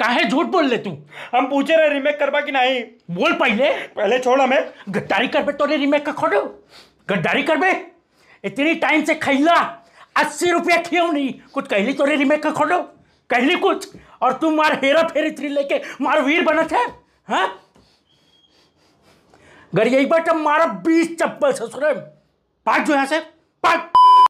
काहे झूठ बोल ले तू हम पूछे रहे रिमेक करवा कि नहीं बोल पहले पहले छोड़ हमें गद्दारी करबे तोरे रिमेक का खोडो गद्दारी करबे इतनी टाइम से खैला अस्सी रुपया खियो नहीं कुछ कहली तोरे रिमेक का खोडो कहली कुछ और तू मार हेरा फेरी थ्री लेके मार वीर बना थे हाँ गरी बट मारा बीस चप्पल ससुर पाँच जो यहाँ से पाँच